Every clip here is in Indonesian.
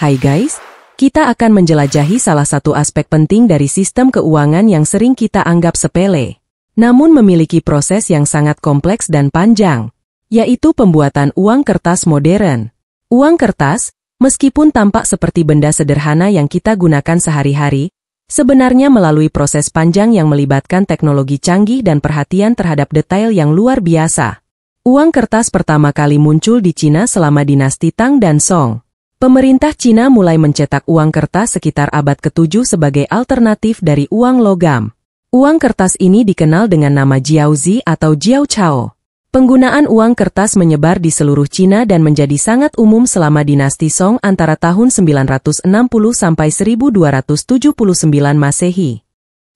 Hai guys, kita akan menjelajahi salah satu aspek penting dari sistem keuangan yang sering kita anggap sepele, namun memiliki proses yang sangat kompleks dan panjang, yaitu pembuatan uang kertas modern. Uang kertas, meskipun tampak seperti benda sederhana yang kita gunakan sehari-hari, sebenarnya melalui proses panjang yang melibatkan teknologi canggih dan perhatian terhadap detail yang luar biasa. Uang kertas pertama kali muncul di Cina selama dinasti Tang dan Song. Pemerintah Cina mulai mencetak uang kertas sekitar abad ke-7 sebagai alternatif dari uang logam. Uang kertas ini dikenal dengan nama Jiaozi atau Jiao Chao. Penggunaan uang kertas menyebar di seluruh Cina dan menjadi sangat umum selama dinasti Song antara tahun 960 sampai 1279 Masehi.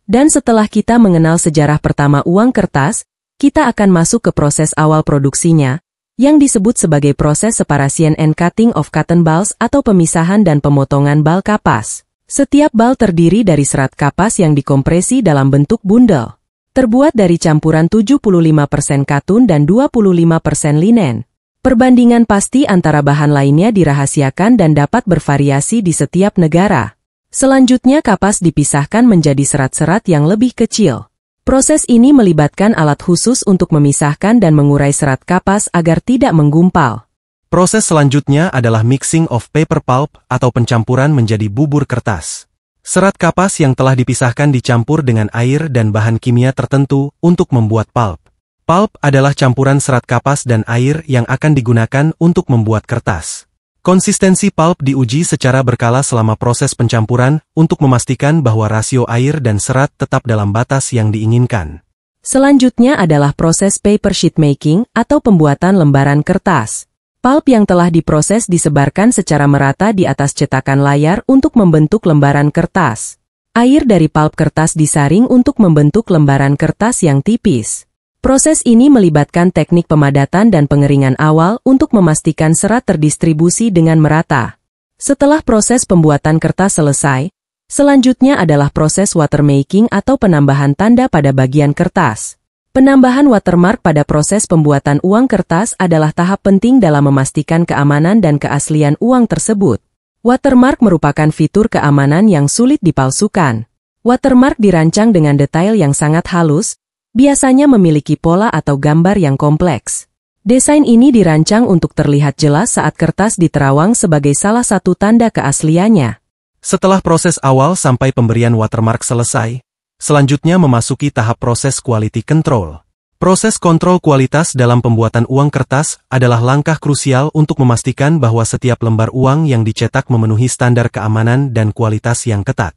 Dan setelah kita mengenal sejarah pertama uang kertas, kita akan masuk ke proses awal produksinya, yang disebut sebagai proses separasian and cutting of cotton balls atau pemisahan dan pemotongan bal kapas. Setiap bal terdiri dari serat kapas yang dikompresi dalam bentuk bundel. Terbuat dari campuran 75% katun dan 25% linen. Perbandingan pasti antara bahan lainnya dirahasiakan dan dapat bervariasi di setiap negara. Selanjutnya kapas dipisahkan menjadi serat-serat yang lebih kecil. Proses ini melibatkan alat khusus untuk memisahkan dan mengurai serat kapas agar tidak menggumpal. Proses selanjutnya adalah mixing of paper pulp atau pencampuran menjadi bubur kertas. Serat kapas yang telah dipisahkan dicampur dengan air dan bahan kimia tertentu untuk membuat pulp. Pulp adalah campuran serat kapas dan air yang akan digunakan untuk membuat kertas. Konsistensi pulp diuji secara berkala selama proses pencampuran untuk memastikan bahwa rasio air dan serat tetap dalam batas yang diinginkan. Selanjutnya adalah proses paper sheet making atau pembuatan lembaran kertas. Pulp yang telah diproses disebarkan secara merata di atas cetakan layar untuk membentuk lembaran kertas. Air dari pulp kertas disaring untuk membentuk lembaran kertas yang tipis. Proses ini melibatkan teknik pemadatan dan pengeringan awal untuk memastikan serat terdistribusi dengan merata. Setelah proses pembuatan kertas selesai, selanjutnya adalah proses watermaking atau penambahan tanda pada bagian kertas. Penambahan watermark pada proses pembuatan uang kertas adalah tahap penting dalam memastikan keamanan dan keaslian uang tersebut. Watermark merupakan fitur keamanan yang sulit dipalsukan. Watermark dirancang dengan detail yang sangat halus, biasanya memiliki pola atau gambar yang kompleks. Desain ini dirancang untuk terlihat jelas saat kertas diterawang sebagai salah satu tanda keasliannya. Setelah proses awal sampai pemberian watermark selesai, selanjutnya memasuki tahap proses quality control. Proses kontrol kualitas dalam pembuatan uang kertas adalah langkah krusial untuk memastikan bahwa setiap lembar uang yang dicetak memenuhi standar keamanan dan kualitas yang ketat.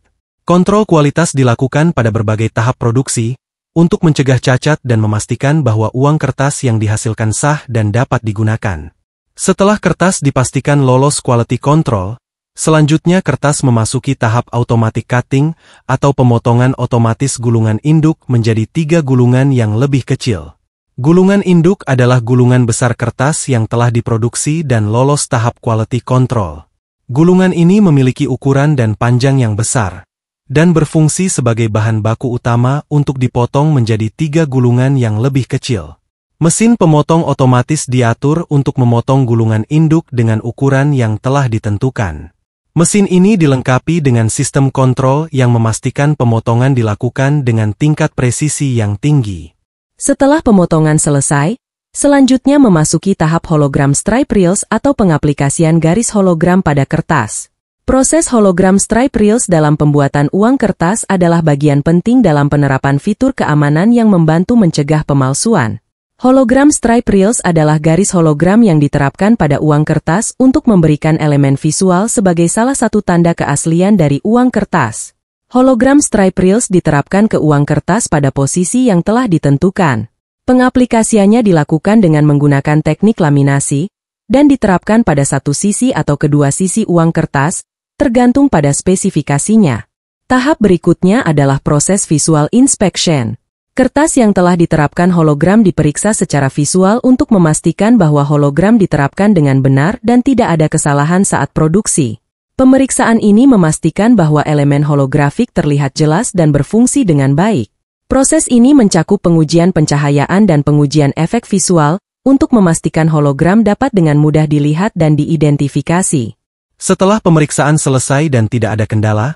Kontrol kualitas dilakukan pada berbagai tahap produksi, untuk mencegah cacat dan memastikan bahwa uang kertas yang dihasilkan sah dan dapat digunakan. Setelah kertas dipastikan lolos quality control, selanjutnya kertas memasuki tahap automatic cutting atau pemotongan otomatis gulungan induk menjadi tiga gulungan yang lebih kecil. Gulungan induk adalah gulungan besar kertas yang telah diproduksi dan lolos tahap quality control. Gulungan ini memiliki ukuran dan panjang yang besar, dan berfungsi sebagai bahan baku utama untuk dipotong menjadi tiga gulungan yang lebih kecil. Mesin pemotong otomatis diatur untuk memotong gulungan induk dengan ukuran yang telah ditentukan. Mesin ini dilengkapi dengan sistem kontrol yang memastikan pemotongan dilakukan dengan tingkat presisi yang tinggi. Setelah pemotongan selesai, selanjutnya memasuki tahap hologram stripe reels atau pengaplikasian garis hologram pada kertas. Proses hologram Stripe Reels dalam pembuatan uang kertas adalah bagian penting dalam penerapan fitur keamanan yang membantu mencegah pemalsuan. Hologram Stripe Reels adalah garis hologram yang diterapkan pada uang kertas untuk memberikan elemen visual sebagai salah satu tanda keaslian dari uang kertas. Hologram Stripe Reels diterapkan ke uang kertas pada posisi yang telah ditentukan. Pengaplikasiannya dilakukan dengan menggunakan teknik laminasi, dan diterapkan pada satu sisi atau kedua sisi uang kertas, tergantung pada spesifikasinya. Tahap berikutnya adalah proses visual inspection. Kertas yang telah diterapkan hologram diperiksa secara visual untuk memastikan bahwa hologram diterapkan dengan benar dan tidak ada kesalahan saat produksi. Pemeriksaan ini memastikan bahwa elemen holografik terlihat jelas dan berfungsi dengan baik. Proses ini mencakup pengujian pencahayaan dan pengujian efek visual untuk memastikan hologram dapat dengan mudah dilihat dan diidentifikasi. Setelah pemeriksaan selesai dan tidak ada kendala,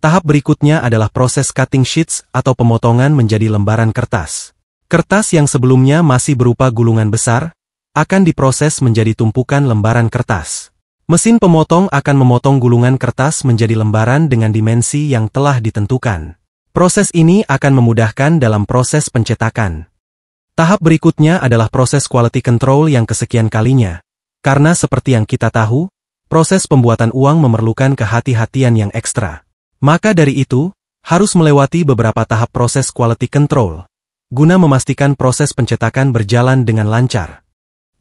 tahap berikutnya adalah proses cutting sheets atau pemotongan menjadi lembaran kertas. Kertas yang sebelumnya masih berupa gulungan besar, akan diproses menjadi tumpukan lembaran kertas. Mesin pemotong akan memotong gulungan kertas menjadi lembaran dengan dimensi yang telah ditentukan. Proses ini akan memudahkan dalam proses pencetakan. Tahap berikutnya adalah proses quality control yang kesekian kalinya. Karena seperti yang kita tahu, proses pembuatan uang memerlukan kehati-hatian yang ekstra. Maka dari itu, harus melewati beberapa tahap proses quality control, guna memastikan proses pencetakan berjalan dengan lancar.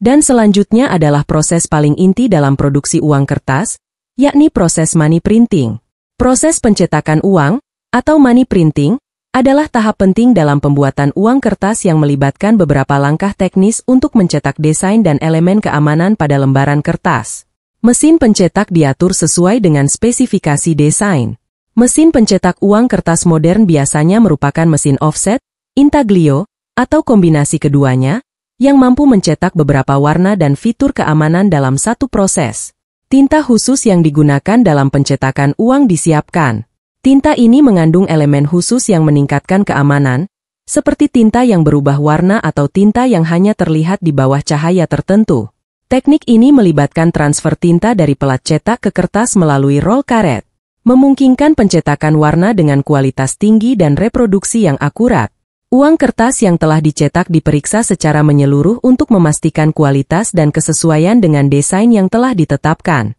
Dan selanjutnya adalah proses paling inti dalam produksi uang kertas, yakni proses money printing. Proses pencetakan uang, atau money printing, adalah tahap penting dalam pembuatan uang kertas yang melibatkan beberapa langkah teknis untuk mencetak desain dan elemen keamanan pada lembaran kertas. Mesin pencetak diatur sesuai dengan spesifikasi desain. Mesin pencetak uang kertas modern biasanya merupakan mesin offset, intaglio, atau kombinasi keduanya, yang mampu mencetak beberapa warna dan fitur keamanan dalam satu proses. Tinta khusus yang digunakan dalam pencetakan uang disiapkan. Tinta ini mengandung elemen khusus yang meningkatkan keamanan, seperti tinta yang berubah warna atau tinta yang hanya terlihat di bawah cahaya tertentu. Teknik ini melibatkan transfer tinta dari pelat cetak ke kertas melalui roll karet, memungkinkan pencetakan warna dengan kualitas tinggi dan reproduksi yang akurat. Uang kertas yang telah dicetak diperiksa secara menyeluruh untuk memastikan kualitas dan kesesuaian dengan desain yang telah ditetapkan.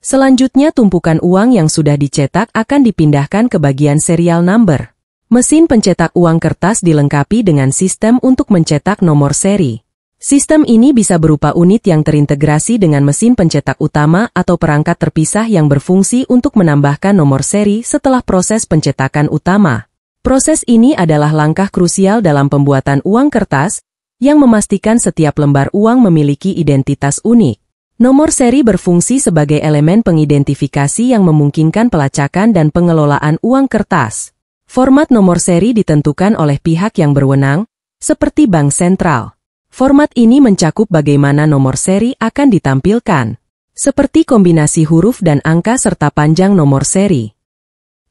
Selanjutnya tumpukan uang yang sudah dicetak akan dipindahkan ke bagian serial number. Mesin pencetak uang kertas dilengkapi dengan sistem untuk mencetak nomor seri. Sistem ini bisa berupa unit yang terintegrasi dengan mesin pencetak utama atau perangkat terpisah yang berfungsi untuk menambahkan nomor seri setelah proses pencetakan utama. Proses ini adalah langkah krusial dalam pembuatan uang kertas yang memastikan setiap lembar uang memiliki identitas unik. Nomor seri berfungsi sebagai elemen pengidentifikasi yang memungkinkan pelacakan dan pengelolaan uang kertas. Format nomor seri ditentukan oleh pihak yang berwenang, seperti bank sentral. Format ini mencakup bagaimana nomor seri akan ditampilkan, seperti kombinasi huruf dan angka serta panjang nomor seri.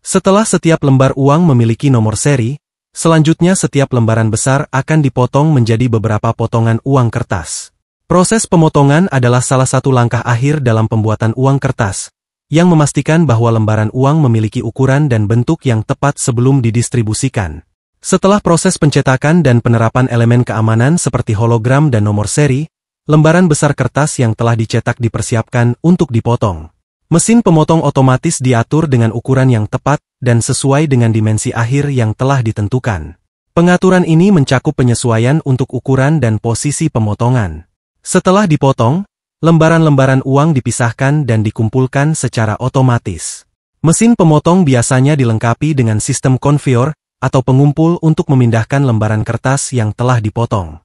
Setelah setiap lembar uang memiliki nomor seri, selanjutnya setiap lembaran besar akan dipotong menjadi beberapa potongan uang kertas. Proses pemotongan adalah salah satu langkah akhir dalam pembuatan uang kertas, yang memastikan bahwa lembaran uang memiliki ukuran dan bentuk yang tepat sebelum didistribusikan. Setelah proses pencetakan dan penerapan elemen keamanan seperti hologram dan nomor seri, lembaran besar kertas yang telah dicetak dipersiapkan untuk dipotong. Mesin pemotong otomatis diatur dengan ukuran yang tepat dan sesuai dengan dimensi akhir yang telah ditentukan. Pengaturan ini mencakup penyesuaian untuk ukuran dan posisi pemotongan. Setelah dipotong, lembaran-lembaran uang dipisahkan dan dikumpulkan secara otomatis. Mesin pemotong biasanya dilengkapi dengan sistem konfior atau pengumpul untuk memindahkan lembaran kertas yang telah dipotong.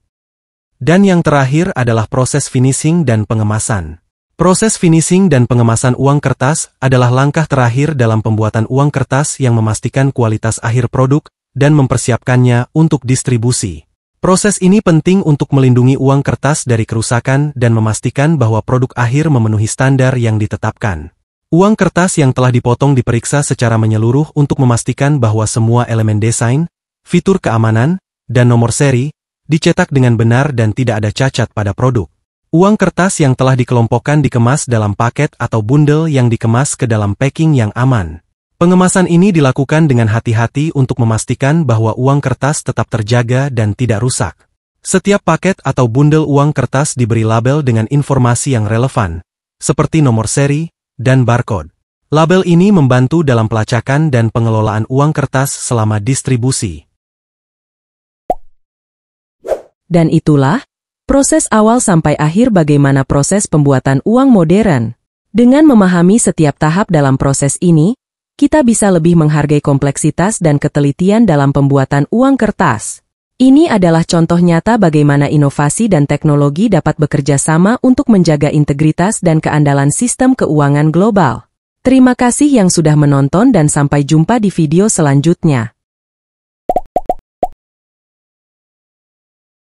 Dan yang terakhir adalah proses finishing dan pengemasan. Proses finishing dan pengemasan uang kertas adalah langkah terakhir dalam pembuatan uang kertas yang memastikan kualitas akhir produk dan mempersiapkannya untuk distribusi. Proses ini penting untuk melindungi uang kertas dari kerusakan dan memastikan bahwa produk akhir memenuhi standar yang ditetapkan. Uang kertas yang telah dipotong diperiksa secara menyeluruh untuk memastikan bahwa semua elemen desain, fitur keamanan, dan nomor seri, dicetak dengan benar dan tidak ada cacat pada produk. Uang kertas yang telah dikelompokkan dikemas dalam paket atau bundel yang dikemas ke dalam packing yang aman. Pengemasan ini dilakukan dengan hati-hati untuk memastikan bahwa uang kertas tetap terjaga dan tidak rusak. Setiap paket atau bundel uang kertas diberi label dengan informasi yang relevan, seperti nomor seri, dan barcode. Label ini membantu dalam pelacakan dan pengelolaan uang kertas selama distribusi. Dan itulah proses awal sampai akhir bagaimana proses pembuatan uang modern. Dengan memahami setiap tahap dalam proses ini, kita bisa lebih menghargai kompleksitas dan ketelitian dalam pembuatan uang kertas. Ini adalah contoh nyata bagaimana inovasi dan teknologi dapat bekerja sama untuk menjaga integritas dan keandalan sistem keuangan global. Terima kasih yang sudah menonton dan sampai jumpa di video selanjutnya.